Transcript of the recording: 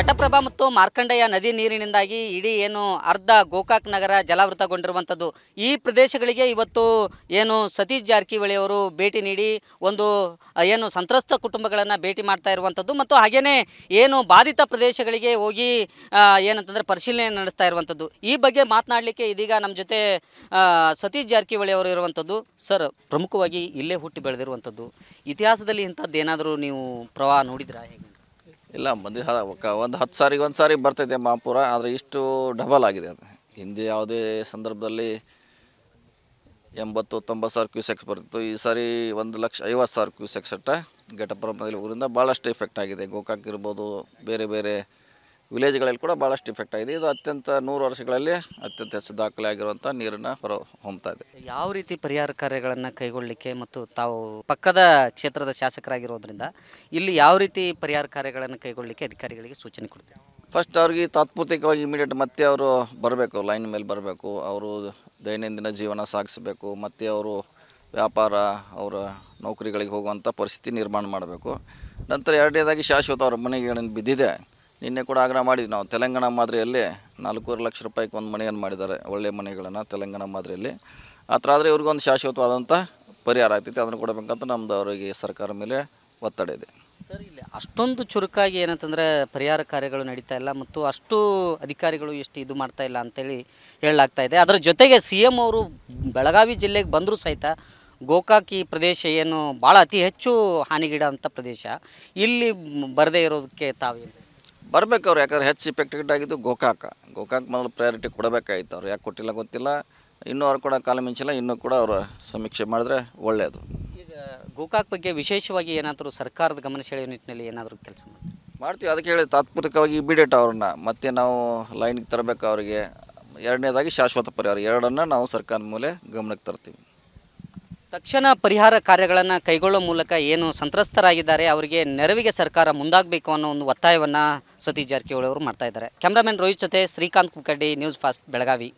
ಘಟಪ್ರಭಾ ಮತ್ತು ಮಾರ್ಕಂಡೆಯ ನದಿ ನೀರಿನಿಂದಾಗಿ ಇಡೀ ಏನು ಅರ್ಧ ಗೋಕಾಕ್ ನಗರ ಜಲಾವೃತಗೊಂಡಿರುವಂಥದ್ದು ಈ ಪ್ರದೇಶಗಳಿಗೆ ಇವತ್ತು ಏನು ಸತೀಶ್ ಜಾರಕಿಹೊಳಿ ಅವರು ಭೇಟಿ ನೀಡಿ ಒಂದು ಏನು ಸಂತ್ರಸ್ತ ಕುಟುಂಬಗಳನ್ನು ಭೇಟಿ ಮಾಡ್ತಾ ಇರುವಂಥದ್ದು ಮತ್ತು ಹಾಗೆಯೇ ಏನು ಬಾಧಿತ ಪ್ರದೇಶಗಳಿಗೆ ಹೋಗಿ ಏನಂತಂದರೆ ಪರಿಶೀಲನೆ ನಡೆಸ್ತಾ ಇರುವಂಥದ್ದು ಈ ಬಗ್ಗೆ ಮಾತನಾಡಲಿಕ್ಕೆ ಇದೀಗ ನಮ್ಮ ಜೊತೆ ಸತೀಶ್ ಜಾರಕಿಹೊಳಿ ಅವರು ಇರುವಂಥದ್ದು ಸರ್ ಪ್ರಮುಖವಾಗಿ ಇಲ್ಲೇ ಹುಟ್ಟಿ ಬೆಳೆದಿರುವಂಥದ್ದು ಇತಿಹಾಸದಲ್ಲಿ ಇಂಥದ್ದೇನಾದರೂ ನೀವು ಪ್ರವಾಹ ನೋಡಿದ್ರೆ ಹೇಗೆ ಇಲ್ಲ ಮಂದಿ ಒಂದು ಹತ್ತು ಸಾರಿಗೆ ಒಂದು ಸಾರಿ ಬರ್ತೈತೆ ಮಾಪುರ ಆದರೆ ಇಷ್ಟು ಡಬಲ್ ಆಗಿದೆ ಅದು ಹಿಂದೆ ಯಾವುದೇ ಸಂದರ್ಭದಲ್ಲಿ ಎಂಬತ್ತು ತೊಂಬತ್ತು ಸಾವಿರ ಕ್ಯೂಸೆಕ್ಸ್ ಬರ್ತಿತ್ತು ಈ ಸಾರಿ ಒಂದು ಲಕ್ಷ ಐವತ್ತು ಸಾವಿರ ಕ್ಯೂಸೆಕ್ಸ್ ಅಟ್ಟ ಘಟಪುರ ಊರಿಂದ ಭಾಳಷ್ಟು ಎಫೆಕ್ಟ್ ಆಗಿದೆ ಗೋಕಾಕ್ ಇರ್ಬೋದು ಬೇರೆ ಬೇರೆ ವಿಲೇಜ್ಗಳಲ್ಲಿ ಕೂಡ ಭಾಳಷ್ಟು ಇಫೆಕ್ಟ್ ಆಗಿದೆ ಇದು ಅತ್ಯಂತ ನೂರು ವರ್ಷಗಳಲ್ಲಿ ಅತ್ಯಂತ ಹೆಚ್ಚು ದಾಖಲೆ ಆಗಿರುವಂಥ ನೀರನ್ನು ಹೊರ ಹೊಮ್ತಾ ಇದೆ ಯಾವ ರೀತಿ ಪರಿಹಾರ ಕಾರ್ಯಗಳನ್ನು ಕೈಗೊಳ್ಳಲಿಕ್ಕೆ ಮತ್ತು ತಾವು ಪಕ್ಕದ ಕ್ಷೇತ್ರದ ಶಾಸಕರಾಗಿರೋದ್ರಿಂದ ಇಲ್ಲಿ ಯಾವ ರೀತಿ ಪರಿಹಾರ ಕಾರ್ಯಗಳನ್ನು ಕೈಗೊಳ್ಳಲಿಕ್ಕೆ ಅಧಿಕಾರಿಗಳಿಗೆ ಸೂಚನೆ ಕೊಡ್ತೀವಿ ಫಸ್ಟ್ ಅವ್ರಿಗೆ ತಾತ್ಪೂತಿಕವಾಗಿ ಇಮಿಡಿಯೇಟ್ ಮತ್ತೆ ಅವರು ಬರಬೇಕು ಲೈನ್ ಮೇಲೆ ಬರಬೇಕು ಅವರು ದೈನಂದಿನ ಜೀವನ ಸಾಗಿಸಬೇಕು ಮತ್ತು ಅವರು ವ್ಯಾಪಾರ ಅವರ ನೌಕರಿಗಳಿಗೆ ಹೋಗುವಂಥ ಪರಿಸ್ಥಿತಿ ನಿರ್ಮಾಣ ಮಾಡಬೇಕು ನಂತರ ಎರಡನೇದಾಗಿ ಶಾಶ್ವತ ಅವರ ಮನೆಗೆ ಬಿದ್ದಿದೆ ನಿನ್ನೆ ಕೂಡ ಆಗ್ರಹ ಮಾಡಿದ್ವಿ ನಾವು ತೆಲಂಗಾಣ ಮಾದರಿಯಲ್ಲಿ ನಾಲ್ಕೂವರೆ ಲಕ್ಷ ರೂಪಾಯಿಗೆ ಒಂದು ಮನೆಯನ್ನು ಮಾಡಿದ್ದಾರೆ ಒಳ್ಳೆಯ ಮನೆಗಳನ್ನು ತೆಲಂಗಾಣ ಮಾದರಿಯಲ್ಲಿ ಆ ಥರ ಆದರೆ ಇವ್ರಿಗೊಂದು ಶಾಶ್ವತವಾದಂಥ ಪರಿಹಾರ ಆಗ್ತೈತಿ ಅದನ್ನು ಕೊಡಬೇಕಂತ ನಮ್ಮದು ಅವರಿಗೆ ಸರ್ಕಾರ ಮೇಲೆ ಒತ್ತಡ ಇದೆ ಸರ್ ಇಲ್ಲಿ ಅಷ್ಟೊಂದು ಚುರುಕಾಗಿ ಏನಂತಂದರೆ ಪರಿಹಾರ ಕಾರ್ಯಗಳು ನಡೀತಾ ಇಲ್ಲ ಮತ್ತು ಅಷ್ಟು ಅಧಿಕಾರಿಗಳು ಎಷ್ಟು ಇದು ಮಾಡ್ತಾ ಇಲ್ಲ ಅಂತೇಳಿ ಹೇಳಲಾಗ್ತಾ ಇದೆ ಅದರ ಜೊತೆಗೆ ಸಿ ಎಮ್ ಅವರು ಬೆಳಗಾವಿ ಜಿಲ್ಲೆಗೆ ಬಂದರೂ ಸಹಿತ ಗೋಕಾಕಿ ಪ್ರದೇಶ ಏನು ಭಾಳ ಅತಿ ಹೆಚ್ಚು ಹಾನಿಗೀಡಂಥ ಪ್ರದೇಶ ಇಲ್ಲಿ ಬರದೇ ಇರೋದಕ್ಕೆ ತಾವೇನು ಬರಬೇಕು ಅವ್ರು ಯಾಕಂದ್ರೆ ಹೆಚ್ಚು ಇಫೆಕ್ಟೆಡ್ ಆಗಿದ್ದು ಗೋಕಾಕ ಗೋಕಾಕ್ ಮೊದಲು ಪ್ರಯಾರಿಟಿ ಕೊಡಬೇಕಾಗಿತ್ತು ಅವ್ರು ಯಾಕೆ ಕೊಟ್ಟಿಲ್ಲ ಗೊತ್ತಿಲ್ಲ ಇನ್ನೂ ಅವ್ರು ಕೂಡ ಕಾಲ ಮಿಂಚಿಲ್ಲ ಇನ್ನೂ ಕೂಡ ಅವರು ಸಮೀಕ್ಷೆ ಮಾಡಿದ್ರೆ ಒಳ್ಳೆಯದು ಈಗ ಗೋಕಾಕ್ ಬಗ್ಗೆ ವಿಶೇಷವಾಗಿ ಏನಾದರೂ ಸರ್ಕಾರದ ಗಮನ ಸೆಳೆಯುವ ನಿಟ್ಟಿನಲ್ಲಿ ಏನಾದರೂ ಕೆಲಸ ಮಾಡ್ತೀವಿ ಮಾಡ್ತೀವಿ ಅದಕ್ಕೆ ಹೇಳಿ ತಾತ್ಪೂರ್ತಿಕವಾಗಿ ಇಮಿಡಿಯೇಟ್ ಅವ್ರನ್ನ ಮತ್ತೆ ನಾವು ಲೈನಿಗೆ ತರಬೇಕು ಅವರಿಗೆ ಎರಡನೇದಾಗಿ ಶಾಶ್ವತ ಪರಿಹಾರ ಎರಡನ್ನ ನಾವು ಸರ್ಕಾರದ ಮೂಲೆ ಗಮನಕ್ಕೆ ತರ್ತೀವಿ ತಕ್ಷಣ ಪರಿಹಾರ ಕಾರ್ಯಗಳನ್ನು ಕೈಗೊಳ್ಳೋ ಮೂಲಕ ಏನು ಸಂತ್ರಸ್ತರಾಗಿದ್ದಾರೆ ಅವರಿಗೆ ನೆರವಿಗೆ ಸರ್ಕಾರ ಮುಂದಾಗಬೇಕು ಅನ್ನೋ ಒಂದು ಒತ್ತಾಯವನ್ನು ಸತೀಶ್ ಜಾರಕಿಹೊಳಿ ಅವರು ಮಾಡ್ತಾ ಇದ್ದಾರೆ ಕ್ಯಾಮ್ರಾಮನ್ ರೋಹಿತ್ ಜೊತೆ ಶ್ರೀಕಾಂತ್ ಕುಕ್ಕಡ್ಡಿ ನ್ಯೂಸ್ ಫಾಸ್ಟ್ ಬೆಳಗಾವಿ